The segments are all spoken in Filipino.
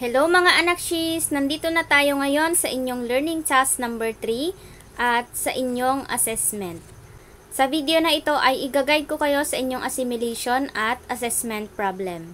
Hello mga anak she's! Nandito na tayo ngayon sa inyong learning task number 3 at sa inyong assessment. Sa video na ito ay igaguide ko kayo sa inyong assimilation at assessment problem.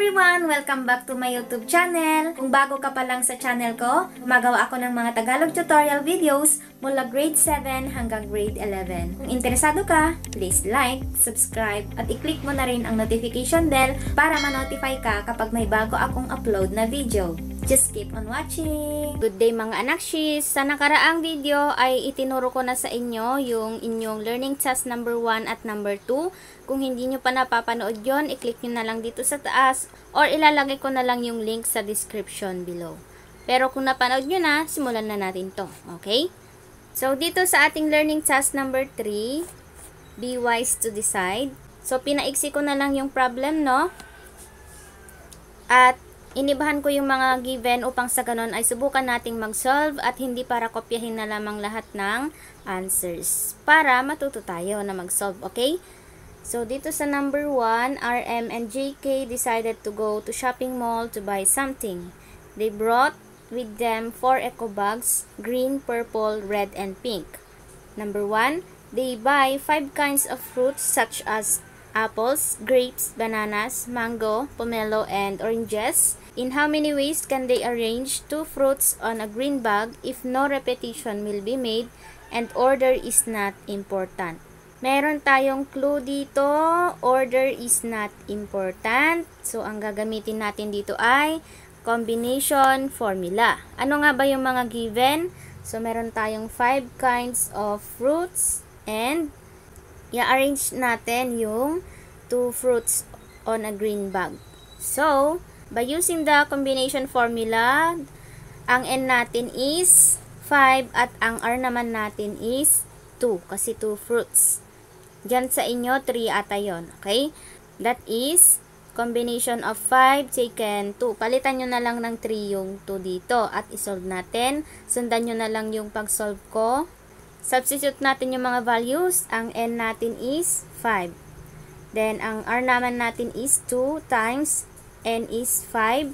everyone! Welcome back to my YouTube channel. Kung bago ka pa lang sa channel ko, gumagawa ako ng mga Tagalog tutorial videos mula grade 7 hanggang grade 11. Kung interesado ka, please like, subscribe, at i-click mo na rin ang notification bell para ma-notify ka kapag may bago akong upload na video. Just keep on watching! Good day mga anak anakshis! Sa nakaraang video ay itinuro ko na sa inyo yung inyong learning task number 1 at number 2. Kung hindi nyo pa napapanood yon i-click nyo na lang dito sa taas or ilalagay ko na lang yung link sa description below. Pero kung napanood nyo na, simulan na natin to. Okay? So, dito sa ating learning task number 3, be wise to decide. So, pinaiksi ko na lang yung problem, no? At Inibahan ko yung mga given upang sa ganon ay subukan nating mag-solve at hindi para kopyahin na lamang lahat ng answers para matuto tayo na mag-solve, okay? So, dito sa number 1, RM and JK decided to go to shopping mall to buy something. They brought with them four eco bags, green, purple, red, and pink. Number 1, they buy five kinds of fruits such as apples, grapes, bananas, mango, pomelo, and oranges. In how many ways can they arrange two fruits on a green bag if no repetition will be made and order is not important? Meron tayong clue dito, order is not important. So, ang gagamitin natin dito ay combination formula. Ano nga ba yung mga given? So, meron tayong 5 kinds of fruits and i-arrange natin yung two fruits on a green bag. So, By using the combination formula, ang N natin is 5 at ang R naman natin is 2 kasi 2 fruits. Diyan sa inyo, 3 ata yon Okay? That is combination of 5 taken 2. Palitan niyo na lang ng 3 yung 2 dito at isolve natin. Sundan niyo na lang yung pag-solve ko. Substitute natin yung mga values. Ang N natin is 5. Then, ang R naman natin is 2 times n is 5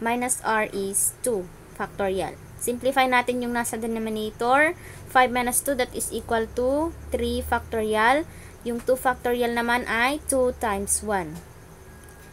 minus r is 2 factorial. Simplify natin yung nasa denominator. 5 minus 2 that is equal to 3 factorial. Yung 2 factorial naman ay 2 times 1.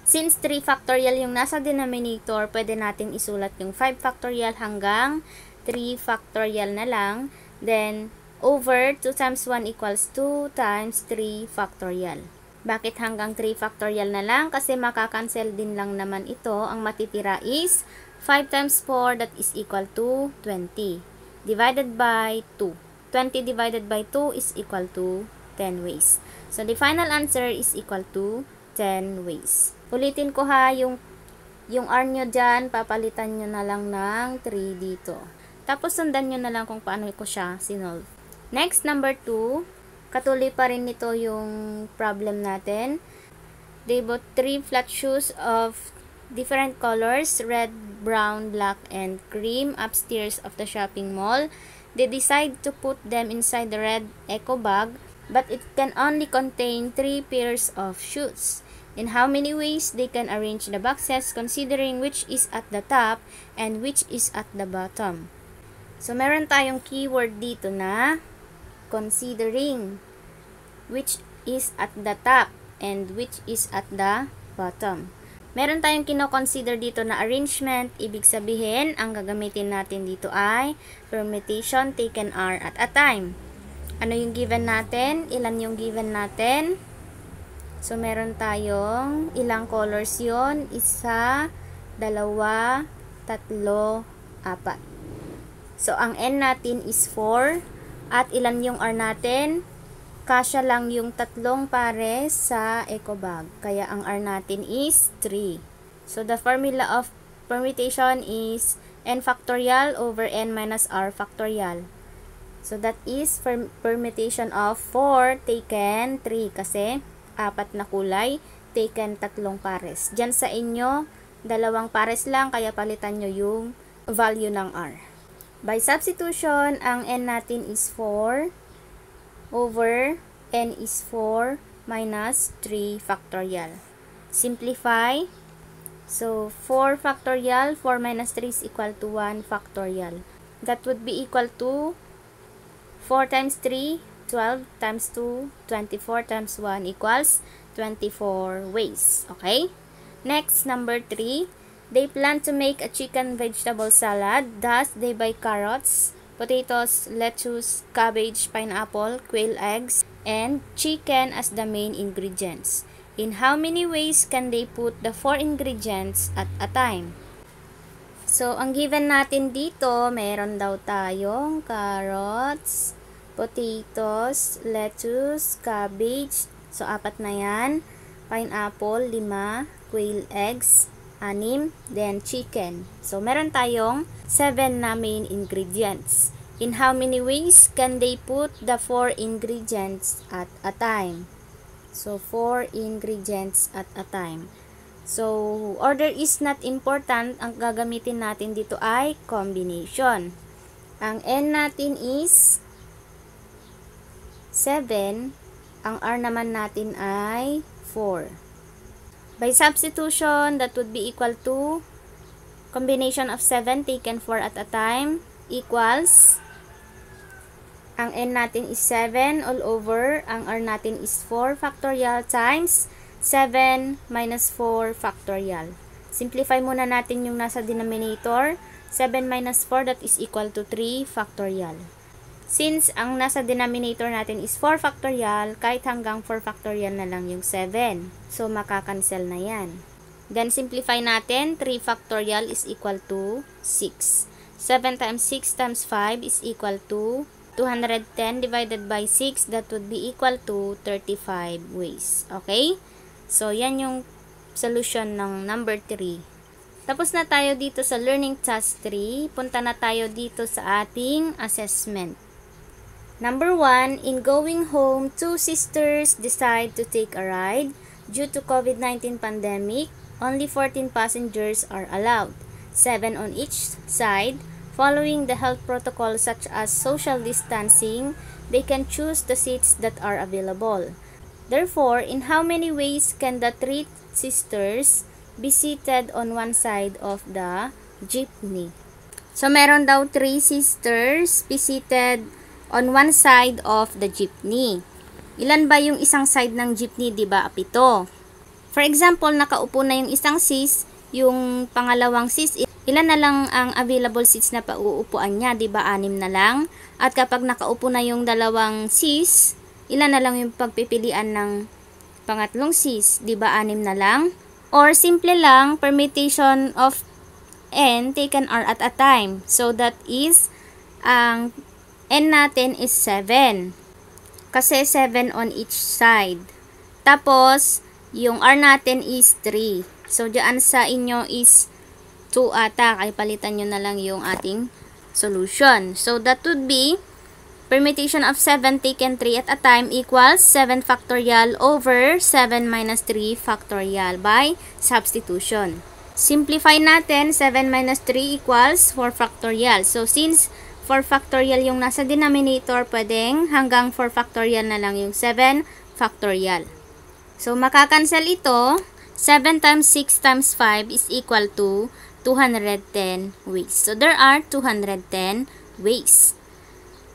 Since 3 factorial yung nasa denominator, pwede natin isulat yung 5 factorial hanggang 3 factorial na lang. Then, over 2 times 1 equals 2 times 3 factorial. Bakit hanggang 3 factorial na lang? Kasi makakancel din lang naman ito. Ang matitira is 5 times 4 that is equal to 20 divided by 2. 20 divided by 2 is equal to 10 ways. So, the final answer is equal to 10 ways. Ulitin ko ha, yung, yung R nyo dyan, papalitan nyo na lang ng 3 dito. Tapos, sundan nyo na lang kung paano ko siya sinolve. Next, number 2. Katuloy pa rin nito yung problem natin. They bought three flat shoes of different colors, red, brown, black, and cream, upstairs of the shopping mall. They decide to put them inside the red eco bag, but it can only contain three pairs of shoes. In how many ways they can arrange the boxes considering which is at the top and which is at the bottom. So, meron tayong keyword dito na considering which is at the top and which is at the bottom. Meron tayong kinoconsider dito na arrangement. Ibig sabihin, ang gagamitin natin dito ay permutation taken R at a time. Ano yung given natin? Ilan yung given natin? So, meron tayong ilang colors yon Isa, dalawa, tatlo, apat. So, ang n natin is 4. At ilan yung R natin? Kasya lang yung tatlong pares sa eco bag. Kaya ang R natin is 3. So the formula of permutation is n factorial over n minus r factorial. So that is permutation of 4 taken 3 kasi apat na kulay taken tatlong pares. Diyan sa inyo, dalawang pares lang kaya palitan nyo yung value ng R. By substitution, ang n natin is 4 over n is 4 minus 3 factorial. Simplify. So, 4 factorial, 4 minus 3 is equal to 1 factorial. That would be equal to 4 times 3, 12 times 2, 24 times 1 equals 24 ways. Okay? Next, number 3. They plan to make a chicken vegetable salad. Thus, they buy carrots, potatoes, lettuce, cabbage, pineapple, quail eggs, and chicken as the main ingredients. In how many ways can they put the four ingredients at a time? So, ang given natin dito, meron daw tayong carrots, potatoes, lettuce, cabbage, so apat na yan, pineapple, lima, quail eggs, anim, then chicken. So, meron tayong 7 na main ingredients. In how many ways can they put the 4 ingredients at a time? So, 4 ingredients at a time. So, order is not important. Ang gagamitin natin dito ay combination. Ang N natin is 7. Ang R naman natin ay 4. By substitution, that would be equal to combination of 7 taken 4 at a time equals ang n natin is 7 all over, ang r natin is 4 factorial times 7 minus 4 factorial. Simplify muna natin yung nasa denominator. 7 minus 4 that is equal to 3 factorial. Since ang nasa denominator natin is 4 factorial, kahit hanggang 4 factorial na lang yung 7. So, makakancel na yan. Then, simplify natin. 3 factorial is equal to 6. 7 times 6 times 5 is equal to 210 divided by 6. That would be equal to 35 ways. Okay? So, yan yung solution ng number 3. Tapos na tayo dito sa learning task 3. Punta na tayo dito sa ating assessment. Number one, in going home, two sisters decide to take a ride. Due to COVID-19 pandemic, only 14 passengers are allowed, 7 on each side. Following the health protocol such as social distancing, they can choose the seats that are available. Therefore, in how many ways can the three sisters be seated on one side of the jeepney? So, meron daw three sisters be seated on one side of the jeepney. Ilan ba yung isang side ng jeepney, di ba? Apito. For example, nakaupo na yung isang sis, yung pangalawang sis, ilan na lang ang available seats na pauupuan niya, di ba? Anim na lang. At kapag nakaupo na yung dalawang sis, ilan na lang yung pagpipilian ng pangatlong sis, di ba? Anim na lang. Or simple lang, permutation of n taken r at a time. So that is ang um, N natin is 7. Kasi 7 on each side. Tapos, yung R natin is 3. So, dyan sa inyo is 2 ata. Kaya palitan nyo na lang yung ating solution. So, that would be permutation of 7 taken 3 at a time equals 7 factorial over 7 minus 3 factorial by substitution. Simplify natin, 7 minus 3 equals 4 factorial. So, since 4 factorial yung nasa denominator, pwedeng hanggang 4 factorial na lang yung 7 factorial. So, makakancel ito. 7 times 6 times 5 is equal to 210 ways. So, there are 210 ways.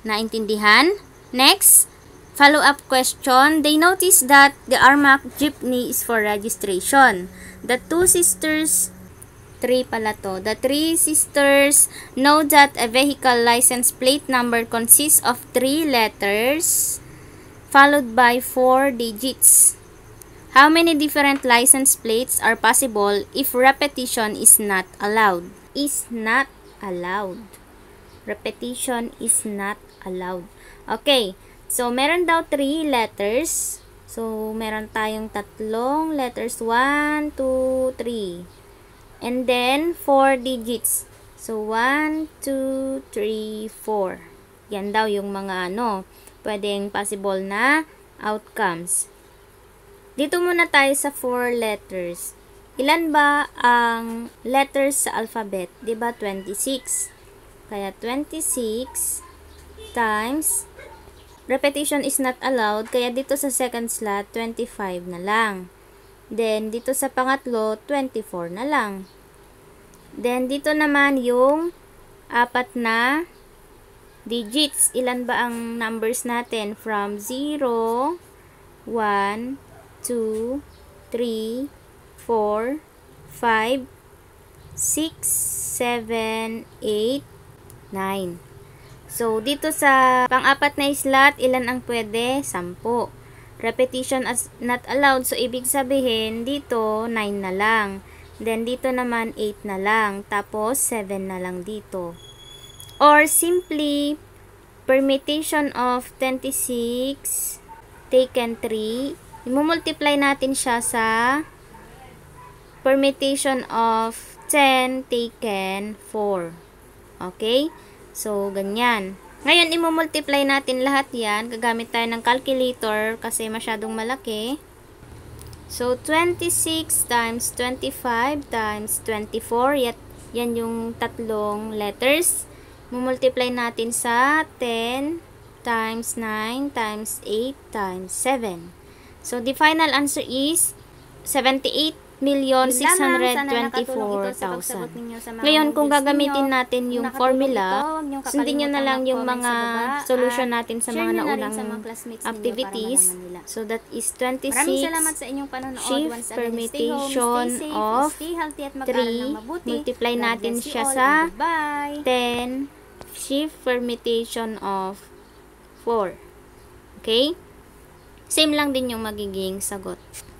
Naintindihan? Next, follow-up question. They noticed that the Armac jeepney is for registration. The two sisters 3 pala to. The three sisters know that a vehicle license plate number consists of 3 letters followed by 4 digits. How many different license plates are possible if repetition is not allowed? Is not allowed. Repetition is not allowed. Okay. So, meron daw 3 letters. So, meron tayong tatlong letters. 1, 2, 3. And then, 4 digits. So, 1, 2, 3, 4. Yan daw yung mga ano, pwedeng possible na outcomes. Dito muna tayo sa 4 letters. Ilan ba ang letters sa alphabet? ba diba 26. Kaya 26 times repetition is not allowed. Kaya dito sa second slot, 25 na lang. Then, dito sa pangatlo, 24 na lang. Then, dito naman yung apat na digits. Ilan ba ang numbers natin? From 0, 1, 2, 3, 4, 5, 6, 7, 8, 9. So, dito sa pang-apat na slot, ilan ang pwede? 10 repetition as not allowed. So, ibig sabihin, dito, 9 na lang. Then, dito naman, 8 na lang. Tapos, 7 na lang dito. Or, simply, permutation of 26 taken 3. Imumultiply natin siya sa permutation of 10 taken 4. Okay? So, ganyan. Ngayon, imumultiply natin lahat yan. Gagamit tayo ng calculator kasi masyadong malaki. So, 26 times 25 times 24. Yet, yan yung tatlong letters. Mumultiply natin sa 10 times 9 times 8 times 7. So, the final answer is 78 624,000. Ngayon, kung gagamitin natin yung formula, sundin nyo na lang yung mga solution natin sa mga naulang activities. So, that is 26 salamat shift permutation of stay 3. Multiply natin siya sa 10 shift permutation of 4. Okay? Same lang din yung magiging sagot.